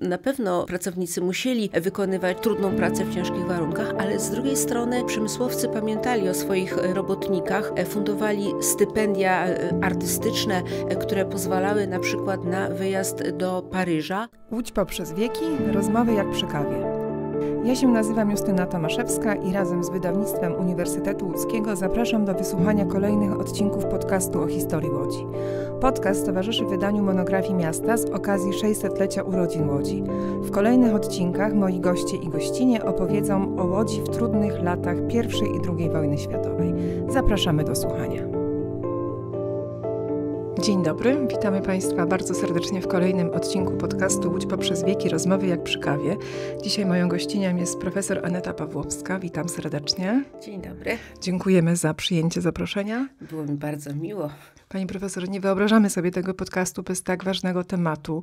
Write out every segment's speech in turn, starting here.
na pewno pracownicy musieli wykonywać trudną pracę w ciężkich warunkach, ale z drugiej strony przemysłowcy pamiętali o swoich robotnikach, e, fundowali stypendia e, artystyczne, e, które pozwalały na przykład na wyjazd do Paryża. Łódź poprzez wieki, rozmowy jak przy kawie. Ja się nazywam Justyna Tomaszewska i razem z wydawnictwem Uniwersytetu Łódzkiego zapraszam do wysłuchania kolejnych odcinków podcastu o historii Łodzi. Podcast towarzyszy wydaniu monografii miasta z okazji 600-lecia urodzin Łodzi. W kolejnych odcinkach moi goście i gościnie opowiedzą o Łodzi w trudnych latach I i II wojny światowej. Zapraszamy do słuchania. Dzień dobry, witamy Państwa bardzo serdecznie w kolejnym odcinku podcastu Łódź poprzez wieki, rozmowy jak przy kawie. Dzisiaj moją gościnią jest profesor Aneta Pawłowska. Witam serdecznie. Dzień dobry. Dziękujemy za przyjęcie zaproszenia. Było mi bardzo miło. Pani profesor, nie wyobrażamy sobie tego podcastu bez tak ważnego tematu.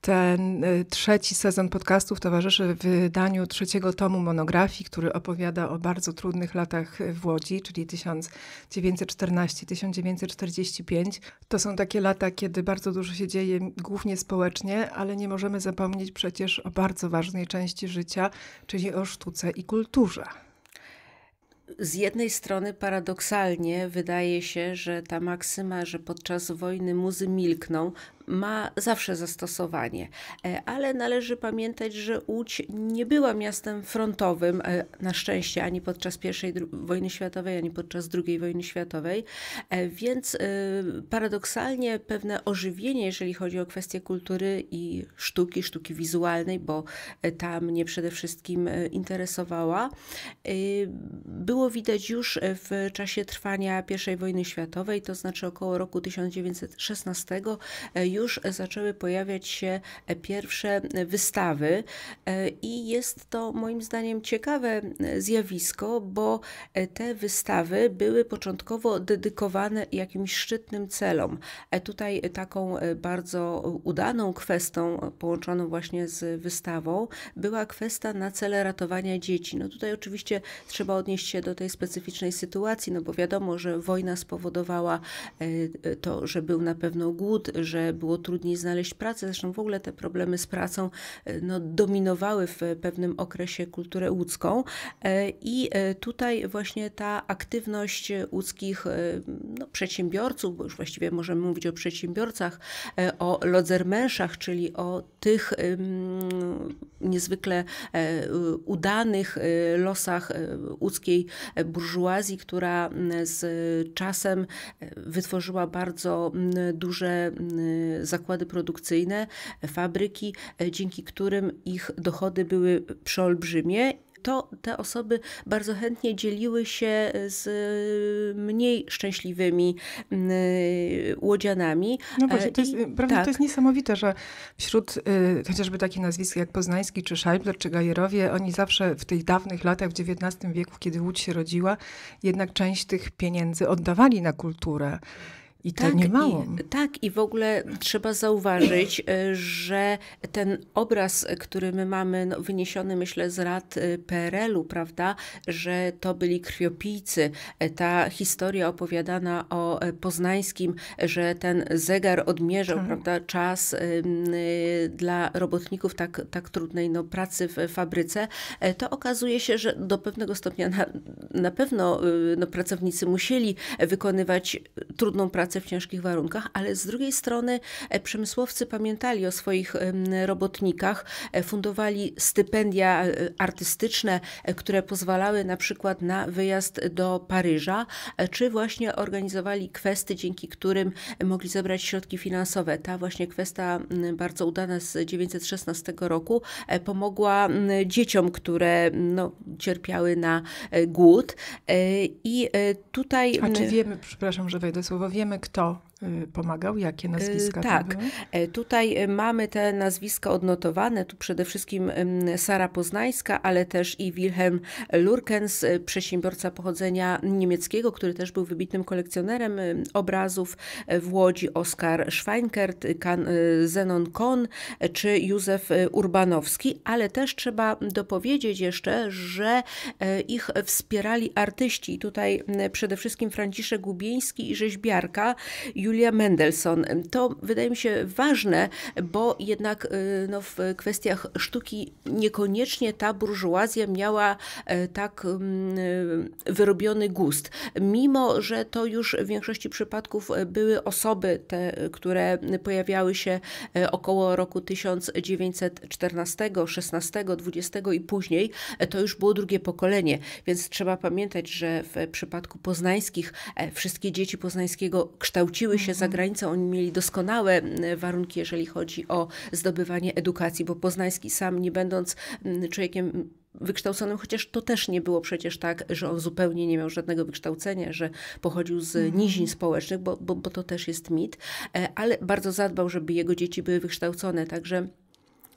Ten y, trzeci sezon podcastów towarzyszy wydaniu trzeciego tomu monografii, który opowiada o bardzo trudnych latach w Łodzi, czyli 1914-1945. To są takie lata, kiedy bardzo dużo się dzieje, głównie społecznie, ale nie możemy zapomnieć przecież o bardzo ważnej części życia, czyli o sztuce i kulturze z jednej strony paradoksalnie wydaje się, że ta maksyma, że podczas wojny muzy milkną, ma zawsze zastosowanie, e, ale należy pamiętać, że Łódź nie była miastem frontowym, e, na szczęście, ani podczas I wojny światowej, ani podczas II wojny światowej, e, więc paradoksalnie pewne ożywienie, jeżeli chodzi o kwestie kultury i sztuki, sztuki wizualnej, bo ta mnie przede wszystkim interesowała, było widać już w czasie trwania I wojny światowej, to znaczy około roku 1916, już zaczęły pojawiać się e, pierwsze e, wystawy e, i jest to moim zdaniem ciekawe zjawisko, bo te wystawy były początkowo dedykowane jakimś szczytnym celom. Tutaj taką bardzo udaną kwestią połączoną właśnie z wystawą była kwestia na cele ratowania dzieci. No tutaj oczywiście trzeba odnieść się do tej specyficznej sytuacji, no bo wiadomo, że wojna spowodowała to, że był na pewno głód, że był było trudniej znaleźć pracę. Zresztą w ogóle te problemy z pracą e, no, dominowały w pewnym okresie kulturę łódzką. E, I e, tutaj właśnie ta aktywność łódzkich no, przedsiębiorców, bo już właściwie możemy mówić o przedsiębiorcach, o lodzermenszach, czyli o tych niezwykle udanych losach łódzkiej burżuazji, która z czasem wytworzyła bardzo duże zakłady produkcyjne, fabryki, e, dzięki którym ich dochody były przeolbrzymie to te osoby bardzo chętnie dzieliły się z e, mniej szczęśliwymi e, łodzianami. No właśnie, to jest, prawda, tak. to jest niesamowite, że wśród chociażby takich nazwisk jak Poznański czy Scheibler czy Gajerowie, oni zawsze w tych dawnych latach, w XIX wieku, kiedy Łódź się rodziła, jednak część tych pieniędzy oddawali na kulturę. I to tak, nie mało. I, tak, i w ogóle trzeba zauważyć, e, że ten obraz, e, który my mamy, no, wyniesiony myślę z rad e, PRL-u, prawda, że to byli krwiopijcy, ta historia opowiadana o poznańskim, że ten zegar odmierzał tak. prawda, czas y, dla robotników tak, tak trudnej no, pracy w fabryce, to okazuje się, że do pewnego stopnia na, na pewno no, pracownicy musieli wykonywać trudną pracę w ciężkich warunkach, ale z drugiej strony e, przemysłowcy pamiętali o swoich robotnikach, e, fundowali stypendia e, artystyczne, które pozwalały na przykład na wyjazd do Paryża, czy właśnie organizowali kwesty, dzięki którym mogli zebrać środki finansowe. Ta właśnie kwesta bardzo udana z 1916 roku pomogła dzieciom, które no, cierpiały na głód. I tutaj. A czy wiemy, przepraszam, że wejdę słowo, wiemy, kto Y, pomagał? Jakie nazwiska? Y, tak, e, tutaj y, mamy te nazwiska odnotowane. Tu przede wszystkim Sara Poznańska, ale też i Wilhelm Lurkens, przedsiębiorca pochodzenia niemieckiego, który też był wybitnym kolekcjonerem obrazów. W Łodzi Oskar Schweinkert, Zenon Kohn czy Józef Urbanowski, ale też trzeba dopowiedzieć jeszcze, że ich wspierali artyści. Tutaj przede wszystkim Franciszek Gubieński i rzeźbiarka Julia Mendelssohn. To wydaje mi się ważne, bo jednak y, no, w kwestiach sztuki niekoniecznie ta burżuazja miała e, tak mm, e, wyrobiony gust. Mimo, że to już w większości przypadków były osoby, te, które pojawiały się e, około roku 1914, 16, 20 i później, to już było drugie pokolenie, więc trzeba pamiętać, że w przypadku poznańskich wszystkie dzieci poznańskiego kształciły urodziły się za mhm. granicą, oni mieli doskonałe warunki, jeżeli chodzi o zdobywanie edukacji, bo Poznański sam, nie będąc człowiekiem wykształconym, chociaż to też nie było przecież tak, że on zupełnie nie miał żadnego wykształcenia, że pochodził z mhm. nizin społecznych, bo, bo, bo to też jest mit, e, ale bardzo zadbał, żeby jego dzieci były wykształcone, także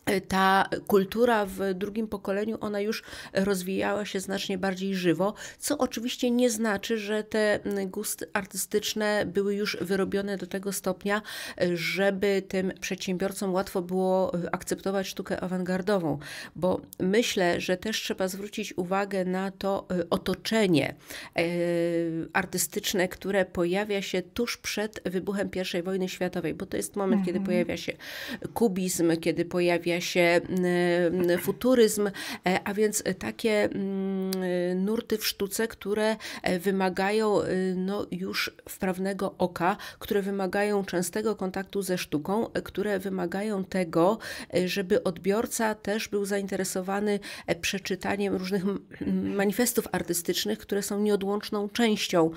E, ta kultura w drugim pokoleniu, ona już rozwijała się znacznie bardziej żywo, co oczywiście nie znaczy, że te gusty artystyczne były już wyrobione do tego stopnia, e, żeby tym przedsiębiorcom łatwo było e, akceptować sztukę awangardową, bo myślę, że też trzeba zwrócić uwagę na to otoczenie artystyczne, które pojawia się tuż przed wybuchem I wojny światowej, bo to jest moment, kiedy mhm. pojawia się kubizm, kiedy pojawia pojawia się mm, mm, futuryzm, e, a więc takie mm, nurty w sztuce, które e, wymagają e, no, już wprawnego oka, które wymagają częstego kontaktu ze sztuką, które wymagają tego, żeby odbiorca też był zainteresowany przeczytaniem różnych manifestów artystycznych, które są nieodłączną częścią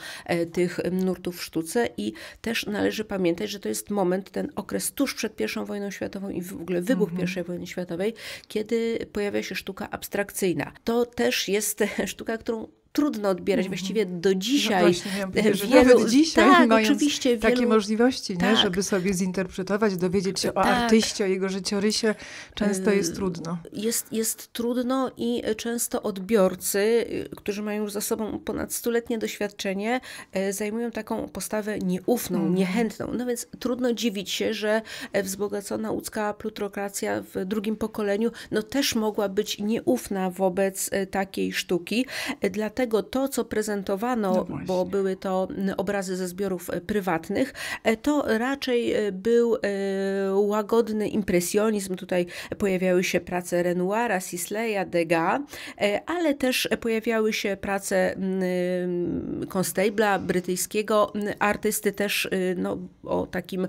tych nurtów w sztuce i też należy pamiętać, że to jest moment, ten okres tuż przed I wojną światową i w ogóle wybuch mhm. I i wojny światowej, kiedy pojawia się sztuka abstrakcyjna. To też jest sztuka, którą trudno odbierać. Mhm. Właściwie do no dzisiaj. No właśnie, e, wielu, nawet dzisiaj tak, mając oczywiście, wielu, takie możliwości, tak. nie, żeby sobie zinterpretować, dowiedzieć się o tak. artyście, o jego życiorysie, często e, jest trudno. Jest, jest trudno i często odbiorcy, y, którzy mają już za sobą ponad stuletnie doświadczenie, e, zajmują taką postawę nieufną, mm. niechętną. No więc trudno dziwić się, że wzbogacona łódzka plutrokracja w drugim pokoleniu no też mogła być nieufna wobec takiej sztuki. Dlatego Dlatego to, co prezentowano, no bo były to mm, obrazy ze zbiorów e, prywatnych, e, to raczej e, był łagodny impresjonizm. Tutaj pojawiały się prace Renoira, Sisleya, Degas, ale też pojawiały się prace mm, Constable'a, brytyjskiego mm, artysty, też y, no, o takim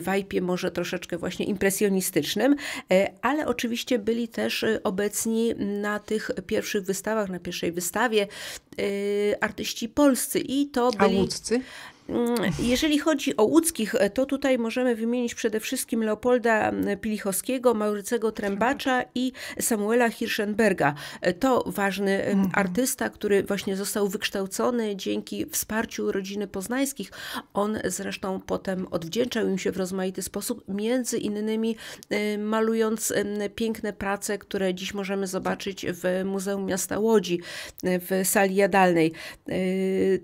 wajpie może troszeczkę właśnie impresjonistycznym, ale oczywiście byli też y, obecni na tych pierwszych wystawach, na pierwszej wystawie wystawie y, artyści polscy i to byli... A łódzcy? Jeżeli chodzi o łódzkich, e, to tutaj możemy wymienić przede wszystkim Leopolda Pilichowskiego, Maurycego Trębacza i Samuela Hirschenberga. E, to ważny e, mhm. artysta, który właśnie został wykształcony dzięki wsparciu rodziny poznańskich. On zresztą potem odwdzięczał im się w rozmaity sposób, między innymi malując piękne prace, które dziś możemy zobaczyć w Muzeum Miasta Łodzi w sali jadalnej.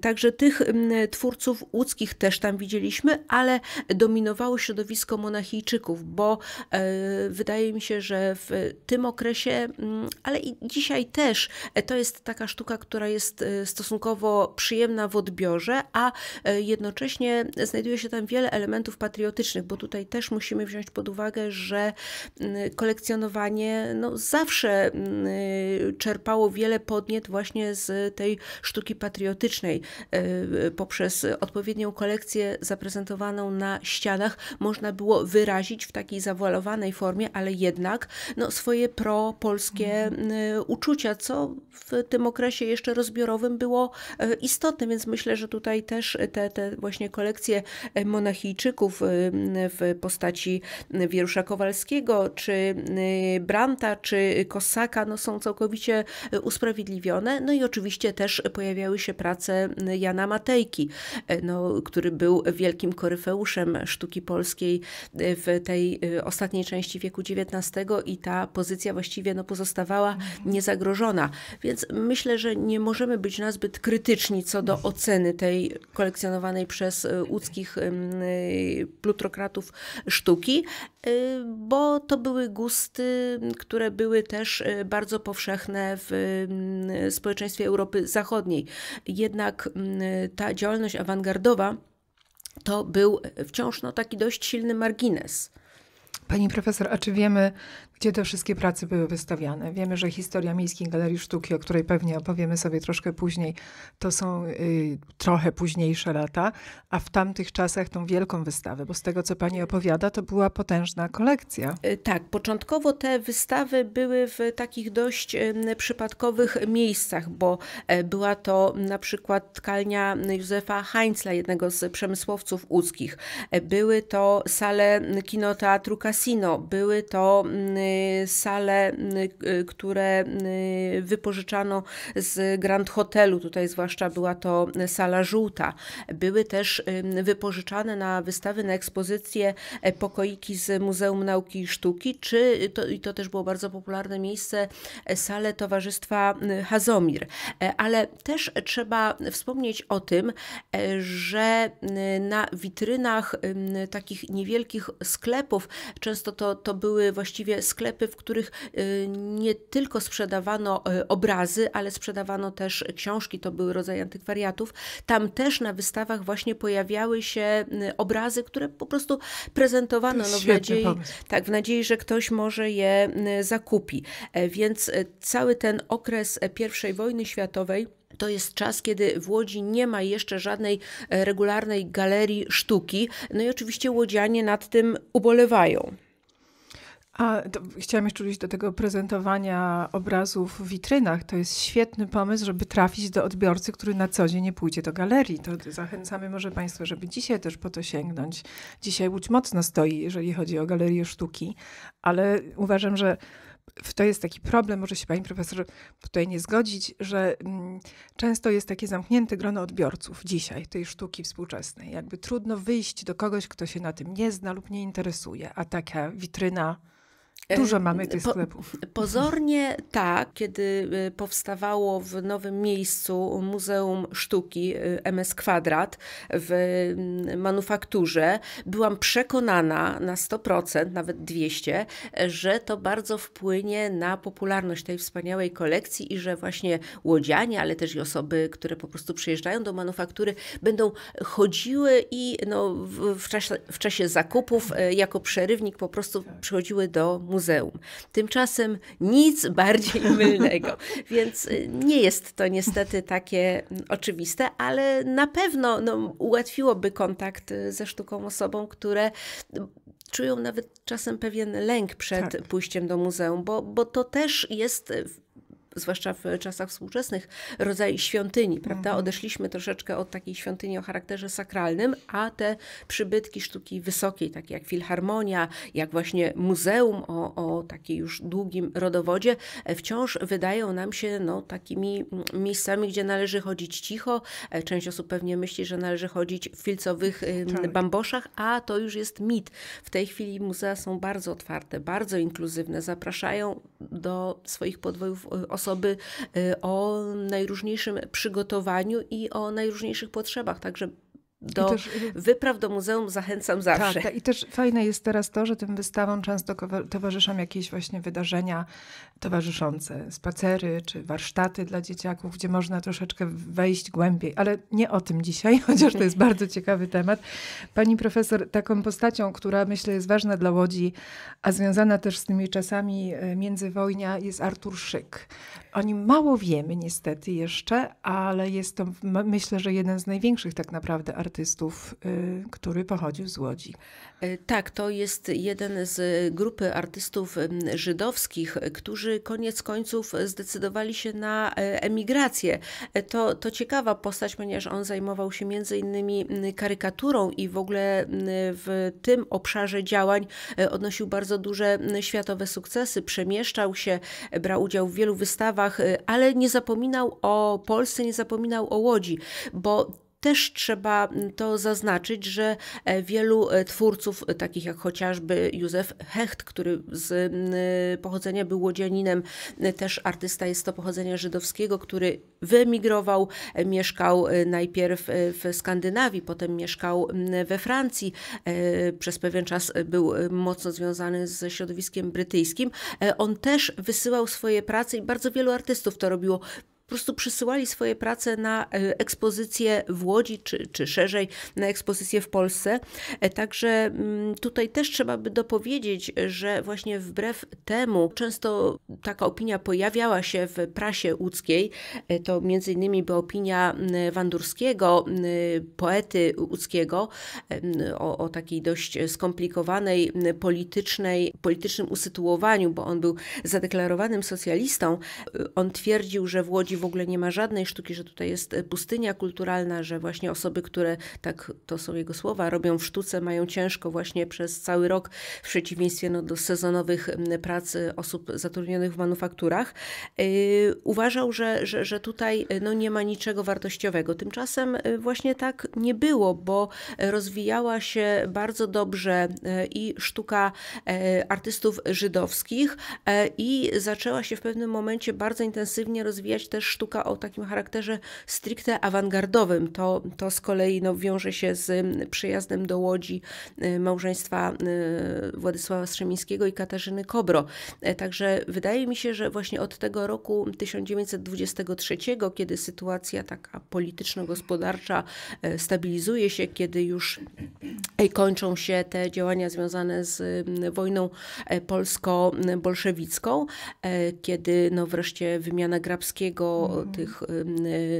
Także tych twórców łódzkich też tam widzieliśmy, ale dominowało środowisko monachijczyków, bo e, wydaje mi się, że w tym okresie, mm, ale i dzisiaj też, e, to jest taka sztuka, która jest e, stosunkowo przyjemna w odbiorze, a jednocześnie znajduje się tam wiele elementów patriotycznych, bo tutaj też musimy wziąć pod uwagę, że mm, kolekcjonowanie no, zawsze mm, czerpało wiele podniet właśnie z tej sztuki patriotycznej poprzez odpowiednie odpowiednią kolekcję zaprezentowaną na ścianach można było wyrazić w takiej zawalowanej formie, ale jednak no, swoje propolskie mhm. y, uczucia, co w tym okresie jeszcze rozbiorowym było e, istotne, więc myślę, że tutaj też te, te właśnie kolekcje e, monachijczyków y, w postaci Wierusza Kowalskiego, czy y, Branta, czy Kosaka no, są całkowicie e, usprawiedliwione. No i oczywiście też pojawiały się prace Jana Matejki. No, no, który był wielkim koryfeuszem sztuki polskiej e, w tej e, ostatniej części wieku XIX i ta pozycja właściwie no, pozostawała mhm. niezagrożona. Więc myślę, że nie możemy być nazbyt krytyczni co do mhm. oceny tej kolekcjonowanej przez e, łódzkich plutokratów sztuki, Y, bo to były gusty, które były też y, bardzo powszechne w mm, społeczeństwie Europy Zachodniej. Jednak mm, ta działalność awangardowa to był wciąż no, taki dość silny margines. Pani profesor, a czy wiemy, gdzie te wszystkie prace były wystawiane? Wiemy, że historia Miejskiej Galerii Sztuki, o której pewnie opowiemy sobie troszkę później, to są y, trochę późniejsze lata, a w tamtych czasach tą wielką wystawę, bo z tego, co pani opowiada, to była potężna kolekcja. E, tak, początkowo te wystawy były w takich dość przypadkowych miejscach, bo e, była to na przykład tkalnia Józefa Heinzla, jednego z przemysłowców łódzkich. E, były to sale kinoteatru Casino, były to mm, Y, sale, y, y, które wypożyczano z Grand Hotelu, tutaj zwłaszcza była to sala żółta. Były też wypożyczane na wystawy, na ekspozycje e, pokoiki z Muzeum Nauki i Sztuki, czy to, i to też było bardzo popularne miejsce, e, sale Towarzystwa Hazomir. E, ale też trzeba wspomnieć o tym, że na witrynach takich niewielkich sklepów, często to, to były właściwie sklepy, sklepy, w których y, nie tylko sprzedawano y, obrazy, ale sprzedawano też książki, to były rodzaje antykwariatów. Tam też na wystawach właśnie pojawiały się y, obrazy, które po prostu prezentowano no, w, nadziei, tak, w nadziei, że ktoś może je zakupi. E, więc cały ten okres e, I wojny światowej. To jest czas, kiedy w Łodzi nie ma jeszcze żadnej e, regularnej galerii sztuki. No i oczywiście Łodzianie nad tym ubolewają. A chciałam jeszcze wrócić do tego prezentowania obrazów w witrynach. To jest świetny pomysł, żeby trafić do odbiorcy, który na co dzień nie pójdzie do galerii. To zachęcamy może Państwa, żeby dzisiaj też po to sięgnąć. Dzisiaj Łódź mocno stoi, jeżeli chodzi o galerię sztuki, ale uważam, że to jest taki problem, może się pani profesor tutaj nie zgodzić, że mm, często jest takie zamknięte grono odbiorców dzisiaj tej sztuki współczesnej. Jakby trudno wyjść do kogoś, kto się na tym nie zna lub nie interesuje, a taka witryna Dużo mamy tych sklepów. Po, pozornie tak, kiedy y, powstawało w nowym miejscu Muzeum Sztuki y, MS Kwadrat w mm, manufakturze, byłam przekonana na 100%, nawet 200%, że to bardzo wpłynie na popularność tej wspaniałej kolekcji i że właśnie łodzianie, ale też i osoby, które po prostu przyjeżdżają do manufaktury, będą chodziły i no, w, w, czasie, w czasie zakupów y, jako przerywnik po prostu przychodziły do muzeum muzeum. Tymczasem nic bardziej mylnego. Więc y, nie jest to niestety takie mm, oczywiste, ale na pewno no, ułatwiłoby kontakt y, ze sztuką osobą, które mm, czują nawet czasem pewien lęk przed tak. pójściem do muzeum, bo, bo to też jest y, zwłaszcza w czasach współczesnych, rodzaj świątyni, prawda? Mhm. Odeszliśmy troszeczkę od takiej świątyni o charakterze sakralnym, a te przybytki sztuki wysokiej, takie jak filharmonia, jak właśnie muzeum o, o takiej już długim rodowodzie, e, wciąż wydają nam się no, takimi mm, miejscami, gdzie należy chodzić cicho. E, część osób pewnie myśli, że należy chodzić w filcowych tak. bamboszach, a to już jest mit. W tej chwili muzea są bardzo otwarte, bardzo inkluzywne, zapraszają do swoich podwojów y, osoby y, o najróżniejszym przygotowaniu i o najróżniejszych potrzebach. Także do też, y, wypraw do muzeum zachęcam tak, zawsze. Tak, I też fajne jest teraz to, że tym wystawom często towarzyszą jakieś właśnie wydarzenia towarzyszące, spacery czy warsztaty dla dzieciaków, gdzie można troszeczkę wejść głębiej, ale nie o tym dzisiaj, chociaż to jest bardzo ciekawy temat. Pani profesor, taką postacią, która myślę jest ważna dla Łodzi, a związana też z tymi czasami e, międzywojnia jest Artur Szyk, o nim mało wiemy niestety jeszcze, ale jest to myślę, że jeden z największych tak naprawdę artystów, y, który pochodził z Łodzi. E, tak, to jest jeden z grupy artystów żydowskich, którzy koniec końców zdecydowali się na e, emigrację. E, to, to ciekawa postać, ponieważ on zajmował się między innymi karykaturą i w ogóle w tym obszarze działań odnosił bardzo duże światowe sukcesy, przemieszczał się, brał udział w wielu wystawach, sprawach, y, ale nie zapominał o Polsce, nie zapominał o Łodzi, bo też trzeba mm, to zaznaczyć, że e, wielu e, twórców, e, takich jak chociażby Józef Hecht, który z mm, pochodzenia był łodzianinem, też artysta jest to pochodzenia żydowskiego, który wyemigrował, mieszkał najpierw w Skandynawii, potem mieszkał mm, we Francji, przez pewien czas był mocno związany ze środowiskiem brytyjskim. On też wysyłał swoje prace i bardzo wielu artystów to robiło prostu przysyłali swoje prace na e, ekspozycje w Łodzi, czy, czy szerzej na ekspozycje w Polsce. E, także mm, tutaj też trzeba by dopowiedzieć, że właśnie wbrew temu często taka opinia pojawiała się w prasie łódzkiej. E, to między innymi była opinia mm, Wandurskiego, mm, poety łódzkiego o, o takiej dość skomplikowanej politycznej, politycznym usytuowaniu, bo on był zadeklarowanym socjalistą. On twierdził, że w Łodzi w ogóle nie ma żadnej sztuki, że tutaj jest e, pustynia kulturalna, że właśnie osoby, które, tak to są jego słowa, robią w sztuce, mają ciężko właśnie przez cały rok, w przeciwieństwie no, do sezonowych prac osób zatrudnionych w manufakturach. E, uważał, że, że, że tutaj e, no, nie ma niczego wartościowego. Tymczasem właśnie tak nie było, bo rozwijała się bardzo dobrze i sztuka artystów żydowskich i zaczęła się w pewnym momencie bardzo intensywnie rozwijać też sztuka o takim charakterze stricte awangardowym. To, to z kolei no, wiąże się z mm, przyjazdem do Łodzi y, małżeństwa y, Władysława Strzemińskiego i Katarzyny Kobro. E, także wydaje mi się, że właśnie od tego roku 1923, kiedy sytuacja taka polityczno-gospodarcza e, stabilizuje się, kiedy już e, kończą się te działania związane z mm, wojną polsko-bolszewicką, mm, kiedy no wreszcie wymiana Grabskiego Mhm. tych y,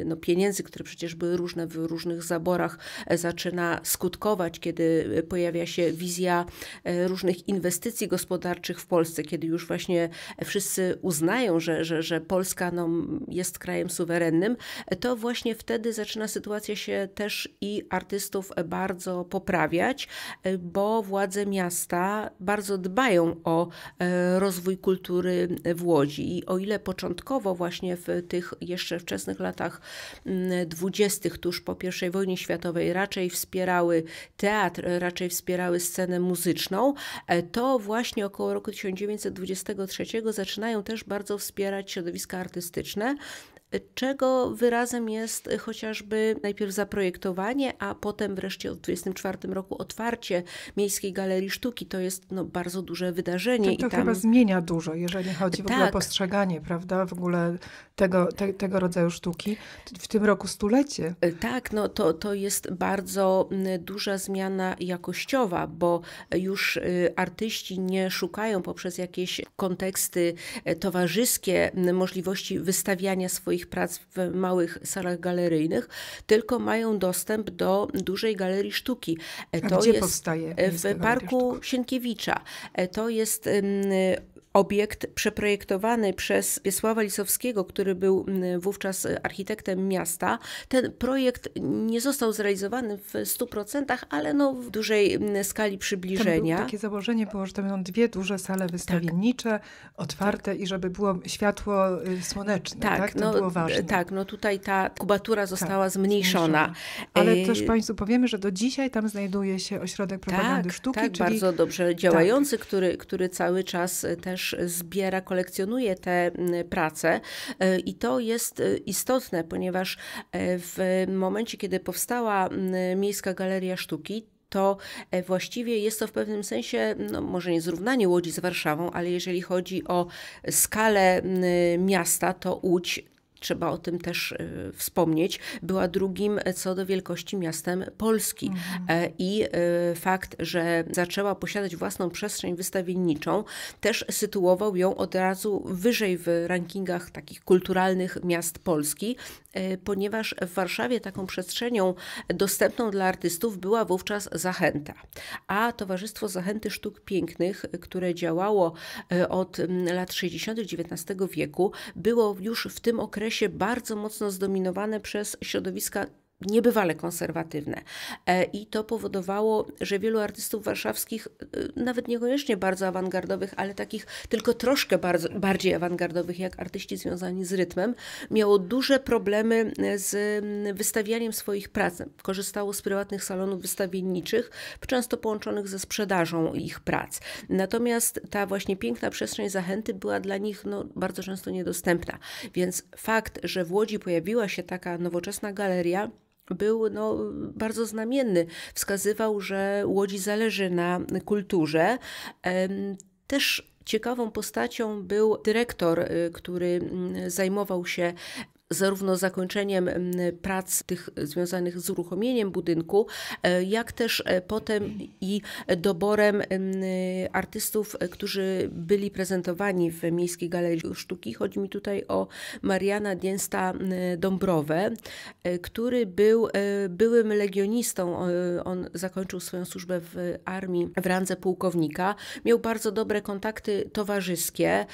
no, pieniędzy, które przecież były różne w różnych zaborach, e, zaczyna skutkować, kiedy y, pojawia się wizja e, różnych inwestycji gospodarczych w Polsce, kiedy już właśnie wszyscy uznają, że, że, że Polska no, jest krajem suwerennym, to właśnie wtedy zaczyna sytuacja się też i artystów bardzo poprawiać, e, bo władze miasta bardzo dbają o rozwój kultury w Łodzi. I o ile początkowo właśnie w tych tych jeszcze wczesnych latach mm, dwudziestych, tuż po I wojnie światowej, raczej wspierały teatr, raczej wspierały scenę muzyczną, e, to właśnie około roku 1923 zaczynają też bardzo wspierać środowiska artystyczne czego wyrazem jest chociażby najpierw zaprojektowanie, a potem wreszcie w 24 roku otwarcie Miejskiej Galerii Sztuki. To jest no, bardzo duże wydarzenie. Tak, to, i tam... chyba zmienia dużo, jeżeli chodzi w tak. ogóle o tak. postrzeganie, prawda, w ogóle tego, te, tego rodzaju sztuki. W tym roku stulecie. E, tak, no to, to jest bardzo duża zmiana jakościowa, bo już y, artyści nie szukają poprzez jakieś konteksty e, towarzyskie możliwości wystawiania swoich swoich prac w małych salach galeryjnych, tylko mają dostęp do dużej galerii sztuki. E, to gdzie jest powstaje? E, w Parku Sienkiewicza. E, to jest Obiekt przeprojektowany przez Wiesława Lisowskiego, który był wówczas architektem miasta, ten projekt nie został zrealizowany w 100%, ale no w dużej skali przybliżenia. Tam takie założenie było, że to będą dwie duże sale tak. wystawiennicze, tak. otwarte tak. i żeby było światło y, słoneczne. Tak, tak? To no, było ważne. Tak, no tutaj ta kubatura została tak, zmniejszona. zmniejszona. Ale e... też Państwu powiemy, że do dzisiaj tam znajduje się ośrodek propagandy tak, sztuki. Tak, czyli... bardzo dobrze działający, który, który cały czas y, też też zbiera, kolekcjonuje te mm, prace e, i to jest e, istotne, ponieważ e, w momencie, kiedy powstała mm, Miejska Galeria Sztuki, to właściwie jest to w pewnym sensie, no może nie zrównanie Łodzi z Warszawą, ale jeżeli chodzi o skalę mm, miasta, to Łódź trzeba o tym też y, wspomnieć, była drugim e, co do wielkości miastem Polski. Mhm. E, I y, fakt, że zaczęła posiadać własną przestrzeń wystawienniczą, też sytuował ją od razu wyżej w rankingach takich kulturalnych miast Polski, E, ponieważ w Warszawie taką przestrzenią dostępną dla artystów była wówczas Zachęta. A Towarzystwo Zachęty Sztuk Pięknych, które działało e, od lat 60. XIX wieku, było już w tym okresie bardzo mocno zdominowane przez środowiska niebywale konserwatywne. E, I to powodowało, że wielu artystów warszawskich, e, nawet niekoniecznie bardzo awangardowych, ale takich tylko troszkę bardzo, bardziej awangardowych, jak artyści związani z rytmem, miało duże problemy e, z wystawianiem swoich prac. Korzystało z prywatnych salonów wystawienniczych, często połączonych ze sprzedażą ich prac. Natomiast ta właśnie piękna przestrzeń zachęty była dla nich no, bardzo często niedostępna. Więc fakt, że w Łodzi pojawiła się taka nowoczesna galeria, był no, bardzo znamienny. Wskazywał, że Łodzi zależy na kulturze. Też Ciekawą postacią był dyrektor, y, który mm, zajmował się zarówno zakończeniem mm, prac tych związanych z uruchomieniem budynku, e, jak też e, potem i doborem mm, artystów, którzy byli prezentowani w Miejskiej Galerii Sztuki. Chodzi mi tutaj o Mariana Diensta mm, Dąbrowę, e, który był byłym legionistą. On zakończył swoją służbę w armii w randze pułkownika. Miał bardzo dobre kontakty towarzyskie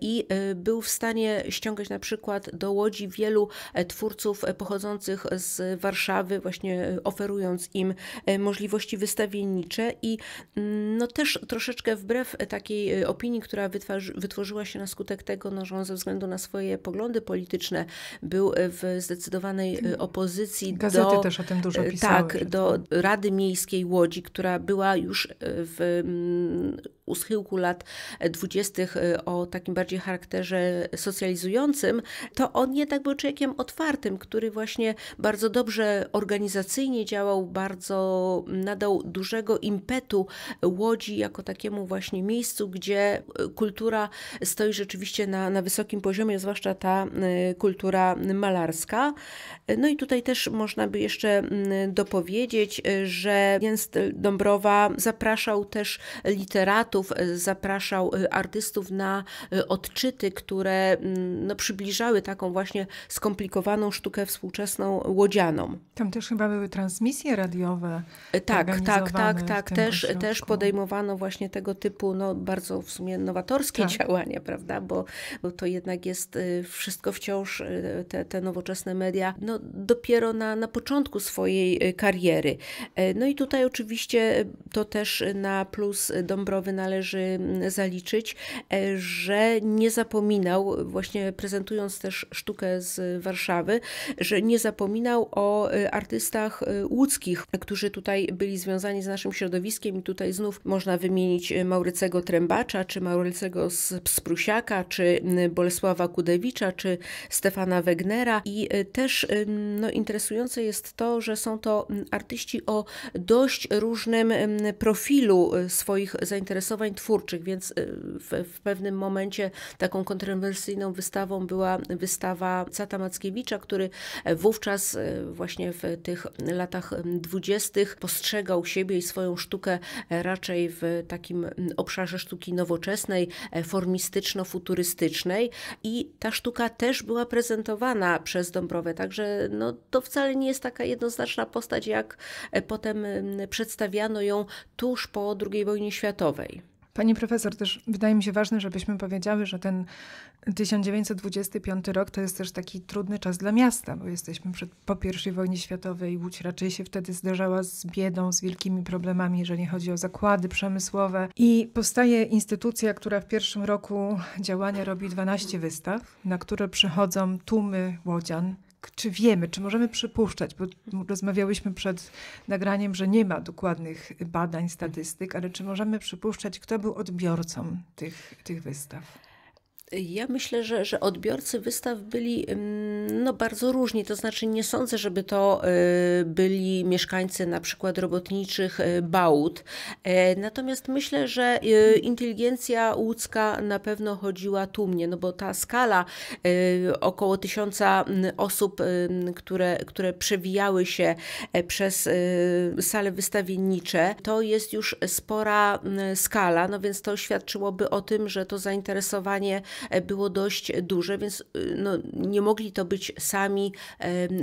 i był w stanie ściągać na przykład do Łodzi wielu e, twórców e, pochodzących z Warszawy, właśnie e, oferując im możliwości wystawiennicze i mm, no też troszeczkę wbrew takiej opinii, która wytworzyła się na skutek tego, no, że on ze względu na swoje poglądy polityczne był w zdecydowanej opozycji Gazety do, też o tym dużo tak, pisały. Tak, do Rady Miejskiej Łodzi, która była już w mm, u schyłku lat dwudziestych o takim bardziej charakterze socjalizującym, to on jednak tak był człowiekiem otwartym, który właśnie bardzo dobrze organizacyjnie działał, bardzo nadał dużego impetu Łodzi jako takiemu właśnie miejscu, gdzie e, kultura stoi rzeczywiście na, na wysokim poziomie, zwłaszcza ta e, kultura malarska. E, no i tutaj też można by jeszcze dopowiedzieć, że Jens Dąbrowa zapraszał też literatów, zapraszał artystów na odczyty, które no, przybliżały taką właśnie właśnie skomplikowaną sztukę współczesną łodzianą. Tam też chyba były transmisje radiowe. Tak, tak, tak, tak. Też, też podejmowano właśnie tego typu no, bardzo w sumie nowatorskie tak. działania, prawda? Bo, bo to jednak jest wszystko wciąż, te, te nowoczesne media, no, dopiero na, na początku swojej kariery. No i tutaj oczywiście to też na plus Dąbrowy należy zaliczyć, że nie zapominał, właśnie prezentując też sztukę, z Warszawy, że nie zapominał o y, artystach y, łódzkich, którzy tutaj byli związani z naszym środowiskiem i tutaj znów można wymienić y, Maurycego Trębacza, czy Maurycego z czy Bolesława Kudewicza, czy Stefana Wegnera i też no, interesujące jest to, że są to artyści o dość różnym profilu swoich zainteresowań twórczych, więc w, w pewnym momencie taką kontrowersyjną wystawą była wystawa Cata Mackiewicza, który e, wówczas e, właśnie w tych latach dwudziestych postrzegał siebie i swoją sztukę e, raczej w takim obszarze sztuki nowoczesnej, formistyczno-futurystycznej i ta sztuka też była prezentowana przez Dąbrowę, także no, to wcale nie jest taka jednoznaczna postać, jak potem przedstawiano ją tuż po II wojnie światowej. Pani profesor, też wydaje mi się ważne, żebyśmy powiedziały, że ten 1925 rok to jest też taki trudny czas dla miasta, bo jesteśmy przed, po I wojnie światowej. Łódź raczej się wtedy zderzała z biedą, z wielkimi problemami, jeżeli chodzi o zakłady przemysłowe. I powstaje instytucja, która w pierwszym roku działania robi 12 wystaw, na które przychodzą tłumy łodzian czy wiemy, czy możemy przypuszczać, bo rozmawiałyśmy przed nagraniem, że nie ma dokładnych badań, statystyk, ale czy możemy przypuszczać, kto był odbiorcą tych, tych wystaw? Ja myślę, że, że odbiorcy wystaw byli mm, no, bardzo różni, to znaczy nie sądzę, żeby to y, byli mieszkańcy na przykład robotniczych y, bałut. E, natomiast myślę, że y, inteligencja łódzka na pewno chodziła tłumnie, no bo ta skala około tysiąca mm, osób, które, które przewijały się e, przez sale wystawiennicze, to jest już spora mm, skala, no więc to świadczyłoby o tym, że to zainteresowanie E, było dość duże, więc e, no, nie mogli to być sami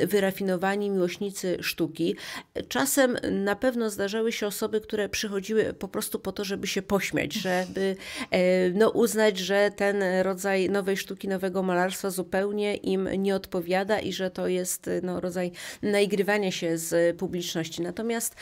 wyrafinowani miłośnicy sztuki. Czasem na pewno zdarzały się osoby, które przychodziły po prostu po to, żeby się pośmiać, żeby e, no, uznać, że ten rodzaj nowej sztuki, nowego malarstwa zupełnie im nie odpowiada i że to jest no, rodzaj naigrywania się z publiczności. Natomiast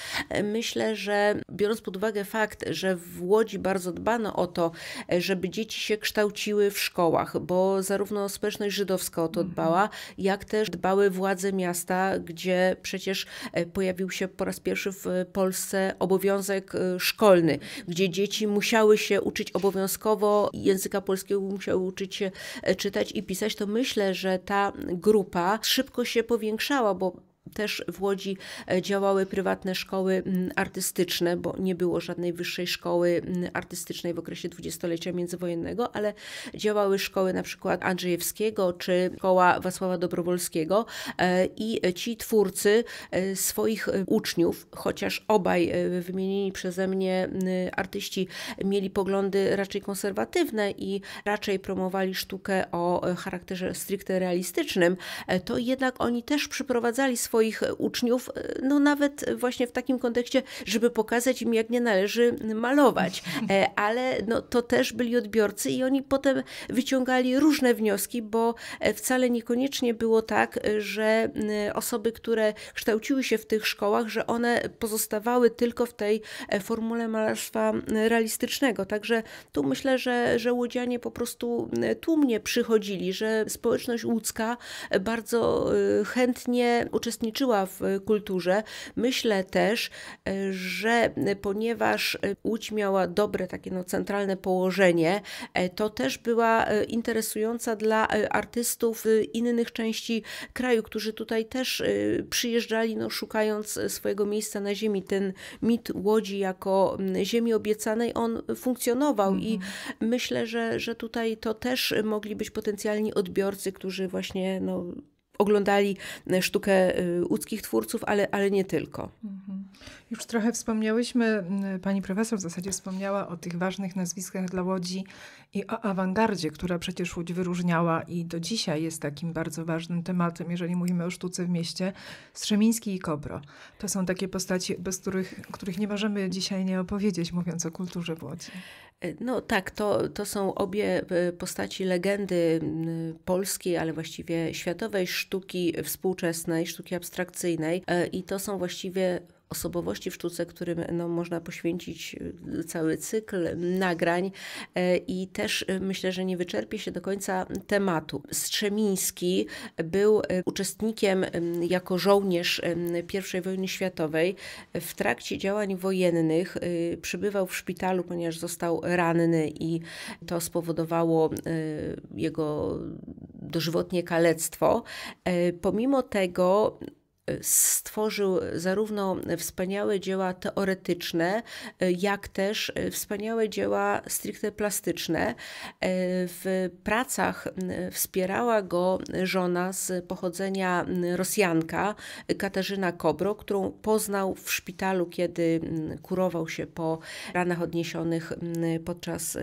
myślę, że biorąc pod uwagę fakt, że w Łodzi bardzo dbano o to, żeby dzieci się kształciły w szkołach, bo zarówno społeczność żydowska o to mhm. dbała, jak też dbały władze miasta, gdzie przecież e, pojawił się po raz pierwszy w Polsce obowiązek e, szkolny, gdzie dzieci musiały się uczyć obowiązkowo języka polskiego, musiały uczyć się e, czytać i pisać. To myślę, że ta grupa szybko się powiększała, bo też w Łodzi e, działały prywatne szkoły mm, artystyczne, bo nie było żadnej wyższej szkoły mm, artystycznej w okresie dwudziestolecia międzywojennego, ale działały szkoły na przykład Andrzejewskiego czy szkoła Wacława Dobrowolskiego e, i ci twórcy e, swoich uczniów, chociaż obaj wymienieni przeze mnie mm, artyści mieli poglądy raczej konserwatywne i raczej promowali sztukę o charakterze stricte realistycznym, to jednak oni też przyprowadzali swoje swoich e, uczniów, e, no nawet właśnie w takim kontekście, żeby pokazać im, jak nie należy malować. E, ale no, to też byli odbiorcy i oni potem wyciągali różne wnioski, bo wcale niekoniecznie było tak, że osoby, które kształciły się w tych szkołach, że one pozostawały tylko w tej formule malarstwa realistycznego. Także tu myślę, że, że łodzianie po prostu tłumnie przychodzili, że społeczność łódzka bardzo chętnie uczestniczyła uczestniczyła w y, kulturze. Myślę też, y, że y, ponieważ Łódź miała dobre takie no, centralne położenie, to też była interesująca dla artystów innych części kraju, którzy tutaj też przyjeżdżali, no, szukając swojego miejsca na ziemi. Ten mit Łodzi jako mm, ziemi obiecanej, on funkcjonował mhm. i myślę, że, że tutaj to też mogli być potencjalni odbiorcy, którzy właśnie no, oglądali e, sztukę e, łódzkich twórców, ale, ale nie tylko. Mhm. Już trochę wspomniałyśmy, pani profesor w zasadzie wspomniała o tych ważnych nazwiskach dla Łodzi i o awangardzie, która przecież Łódź wyróżniała i do dzisiaj jest takim bardzo ważnym tematem, jeżeli mówimy o sztuce w mieście. Strzemiński i Kobro. To są takie postaci, bez których, których nie możemy dzisiaj nie opowiedzieć, mówiąc o kulturze w Łodzi. E, no tak, to, to są obie e, postaci legendy polskiej, ale właściwie światowej sztuki współczesnej, sztuki abstrakcyjnej e, i to są właściwie osobowości w sztuce, którym no, można poświęcić y, cały cykl nagrań e, i też y, myślę, że nie wyczerpie się do końca tematu. Strzemiński był y, uczestnikiem jako żołnierz I wojny światowej. W trakcie działań wojennych przybywał w szpitalu, ponieważ został ranny i to spowodowało jego dożywotnie kalectwo. E, pomimo tego stworzył zarówno wspaniałe dzieła teoretyczne, jak też wspaniałe dzieła stricte plastyczne. W pracach wspierała go żona z pochodzenia Rosjanka, Katarzyna Kobro, którą poznał w szpitalu, kiedy kurował się po ranach odniesionych podczas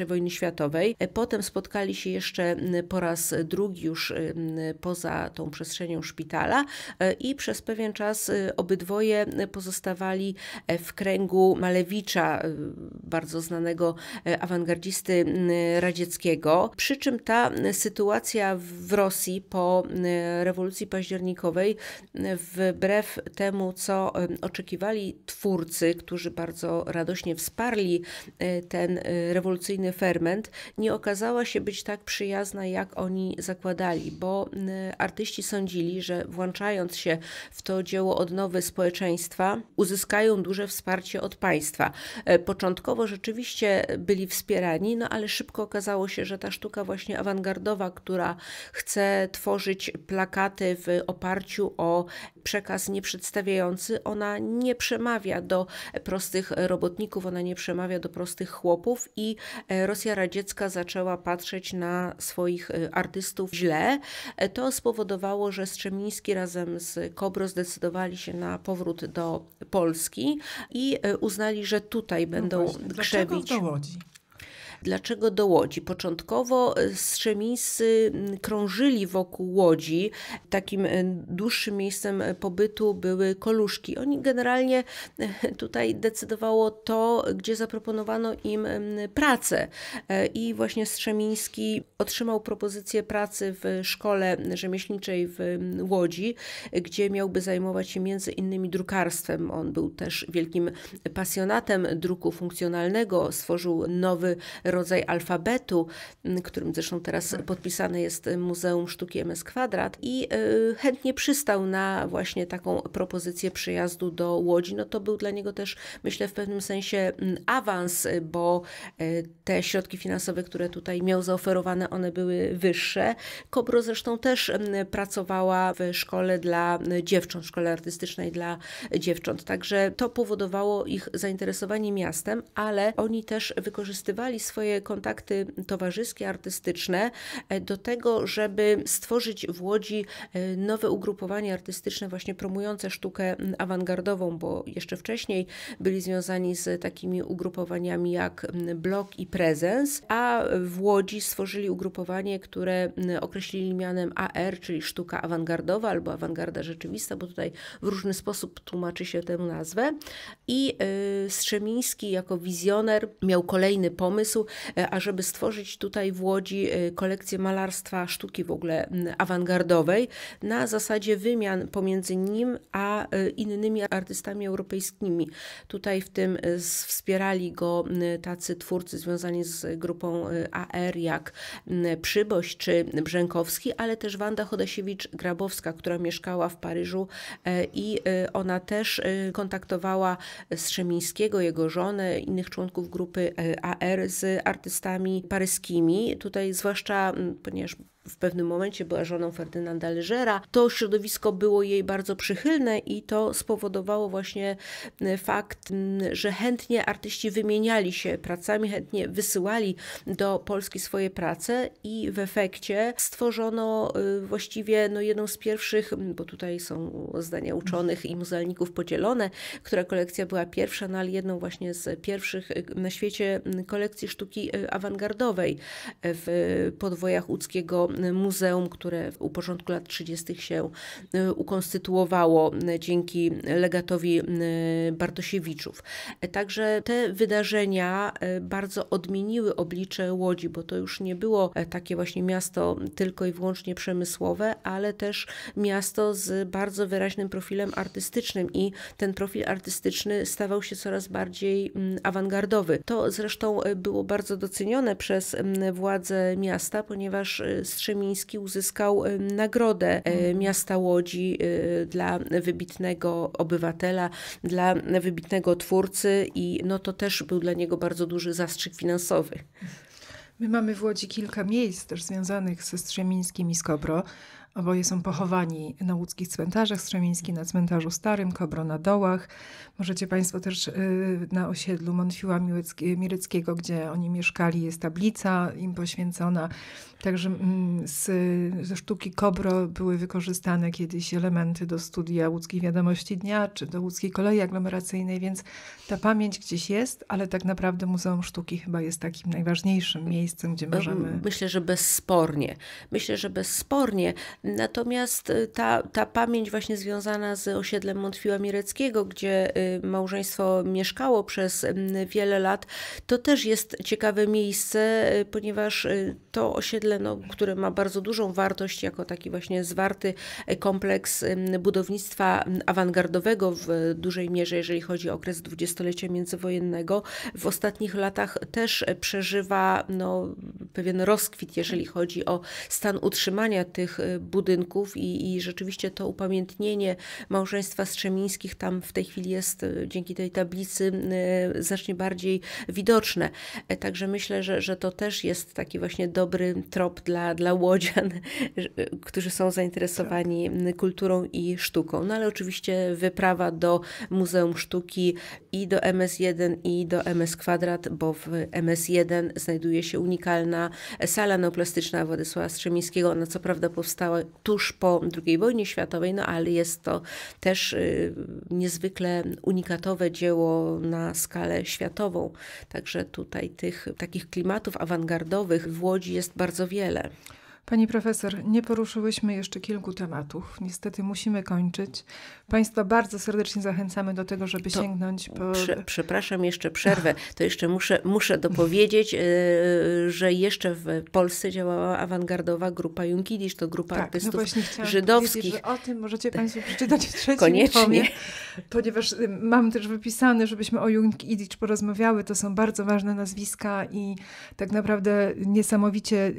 I wojny światowej. Potem spotkali się jeszcze po raz drugi już poza tą przestrzenią szpitala, E, i przez pewien czas e, obydwoje e, pozostawali w kręgu Malewicza, bardzo znanego awangardzisty radzieckiego. Przy czym ta sytuacja w Rosji po rewolucji październikowej, wbrew temu, co oczekiwali twórcy, którzy bardzo radośnie wsparli ten rewolucyjny ferment, nie okazała się być tak przyjazna, jak oni zakładali, bo artyści sądzili, że włączają się w to dzieło odnowy społeczeństwa, uzyskają duże wsparcie od państwa. E, początkowo rzeczywiście byli wspierani, no ale szybko okazało się, że ta sztuka właśnie awangardowa, która chce tworzyć plakaty w oparciu o przekaz nieprzedstawiający, ona nie przemawia do prostych robotników, ona nie przemawia do prostych chłopów i e, Rosja radziecka zaczęła patrzeć na swoich e, artystów źle. E, to spowodowało, że Strzemiński razem z Kobro zdecydowali się na powrót do Polski i uznali, że tutaj no będą no właśnie, grzebić. Dlaczego w Łodzi? Dlaczego do Łodzi? Początkowo e, strzemińscy krążyli wokół Łodzi. Takim e, dłuższym miejscem e, pobytu były koluszki. Oni generalnie tutaj decydowało to, gdzie zaproponowano im pracę. I właśnie Strzemiński otrzymał propozycję pracy w szkole rzemieślniczej w Łodzi, gdzie miałby zajmować się między innymi drukarstwem. On był też wielkim pasjonatem druku funkcjonalnego, stworzył nowy rodzaj alfabetu, którym zresztą teraz podpisane jest Muzeum Sztuki MS Kwadrat i y, chętnie przystał na właśnie taką propozycję przyjazdu do Łodzi. No to był dla niego też, myślę, w pewnym sensie awans, bo y, te środki finansowe, które tutaj miał zaoferowane, one były wyższe. Kobro zresztą też pracowała w szkole dla dziewcząt, szkole artystycznej dla dziewcząt. Także to powodowało ich zainteresowanie miastem, ale oni też wykorzystywali swoje swoje kontakty towarzyskie, artystyczne e, do tego, żeby stworzyć w Łodzi e, nowe ugrupowanie artystyczne właśnie promujące sztukę awangardową, bo jeszcze wcześniej byli związani z takimi ugrupowaniami jak Blok i Prezens, a w Łodzi stworzyli ugrupowanie, które określili mianem AR, czyli sztuka awangardowa albo awangarda rzeczywista, bo tutaj w różny sposób tłumaczy się tę nazwę. I y, Strzemiński jako wizjoner miał kolejny pomysł, E, ażeby stworzyć tutaj w Łodzi e, kolekcję malarstwa sztuki w ogóle awangardowej na zasadzie wymian pomiędzy nim a e, innymi artystami europejskimi. Tutaj w tym wspierali go tacy twórcy związani z grupą AR jak Przyboś czy Brzękowski, ale też Wanda Chodasiewicz-Grabowska, która mieszkała w Paryżu i ona też kontaktowała Strzemińskiego, jego żonę, innych członków grupy AR z artystami paryskimi. Tutaj zwłaszcza, ponieważ w pewnym momencie była żoną Ferdynanda Leżera. To środowisko było jej bardzo przychylne i to spowodowało właśnie e, fakt, że chętnie artyści wymieniali się pracami, chętnie wysyłali do Polski swoje prace i w efekcie stworzono e, właściwie no, jedną z pierwszych, bo tutaj są zdania uczonych i muzealników podzielone, która kolekcja była pierwsza, no ale jedną właśnie z pierwszych e, na świecie kolekcji sztuki awangardowej w podwojach łódzkiego muzeum, które u początku lat 30. się e, ukonstytuowało e, dzięki legatowi e, Bartosiewiczów. Także te wydarzenia bardzo odmieniły oblicze Łodzi, bo to już nie było takie właśnie miasto tylko i wyłącznie przemysłowe, ale też miasto z bardzo wyraźnym profilem artystycznym i ten profil artystyczny stawał się coraz bardziej mm, awangardowy. To zresztą było bardzo docenione przez mm, władze miasta, ponieważ z Strzemiński uzyskał y, nagrodę y, mhm. miasta Łodzi y, dla wybitnego obywatela, dla wybitnego twórcy i no to też był dla niego bardzo duży zastrzyk finansowy. My mamy w Łodzi kilka miejsc też związanych ze Strzemińskim i Skobro. Oboje są pochowani na łódzkich cmentarzach, Strzemiński na cmentarzu starym, Kobro na dołach. Możecie Państwo też y, na osiedlu Montfiła Mireckiego, gdzie oni mieszkali, jest tablica im poświęcona. Także mm, z, ze sztuki Kobro były wykorzystane kiedyś elementy do studia łódzkich wiadomości dnia, czy do łódzkiej kolei aglomeracyjnej, więc ta pamięć gdzieś jest, ale tak naprawdę Muzeum Sztuki chyba jest takim najważniejszym miejscem, gdzie możemy... Myślę, że bezspornie. Myślę, że bezspornie Natomiast y, ta, ta pamięć właśnie związana z osiedlem Montfiła Mireckiego, gdzie y, małżeństwo mieszkało przez wiele lat, to też jest ciekawe miejsce, y, ponieważ to osiedle, no, które ma bardzo dużą wartość jako taki właśnie zwarty kompleks budownictwa awangardowego w dużej mierze, jeżeli chodzi o okres dwudziestolecia międzywojennego, w ostatnich latach też przeżywa no, pewien rozkwit, jeżeli chodzi o stan utrzymania tych budynków budynków i, i rzeczywiście to upamiętnienie małżeństwa Strzemińskich tam w tej chwili jest y, dzięki tej tablicy y, znacznie bardziej widoczne. E, także myślę, że, że to też jest taki właśnie dobry trop dla, dla łodzian, którzy są zainteresowani tak. kulturą i sztuką. No ale oczywiście wyprawa do Muzeum Sztuki i do MS1 i do MS Kwadrat, bo w MS1 znajduje się unikalna sala neoplastyczna Władysława Strzemińskiego. Ona co prawda powstała tuż po II wojnie światowej, no ale jest to też y, niezwykle unikatowe dzieło na skalę światową. Także tutaj tych takich klimatów awangardowych w Łodzi jest bardzo wiele. Pani profesor, nie poruszyłyśmy jeszcze kilku tematów. Niestety musimy kończyć. Państwa bardzo serdecznie zachęcamy do tego, żeby to sięgnąć po. Prze przepraszam, jeszcze przerwę. To jeszcze muszę, muszę dopowiedzieć, e, że jeszcze w Polsce działała awangardowa grupa Junkidisz, to grupa tak, no artystów no żydowskich. Że o tym możecie Państwo przeczytać w trzecim Koniecznie. tomie, ponieważ y, mam też wypisane, żebyśmy o Junkidisz porozmawiały. To są bardzo ważne nazwiska i tak naprawdę niesamowicie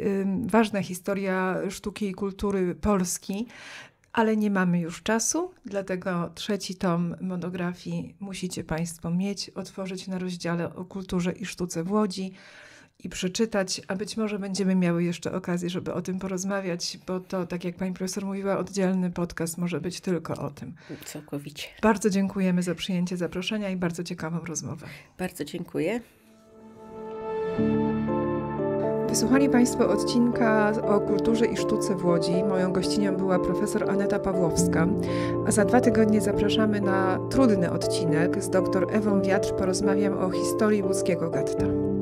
ważna historia historia sztuki i kultury Polski, ale nie mamy już czasu, dlatego trzeci tom monografii musicie Państwo mieć, otworzyć na rozdziale o kulturze i sztuce w Łodzi i przeczytać, a być może będziemy miały jeszcze okazję, żeby o tym porozmawiać, bo to, tak jak pani profesor mówiła, oddzielny podcast może być tylko o tym. Całkowicie. Bardzo dziękujemy za przyjęcie zaproszenia i bardzo ciekawą rozmowę. Bardzo dziękuję. Wysłuchali Państwo odcinka o kulturze i sztuce w Łodzi. Moją gościnią była profesor Aneta Pawłowska. A za dwa tygodnie zapraszamy na trudny odcinek. Z dr Ewą Wiatr porozmawiam o historii łódzkiego gatta.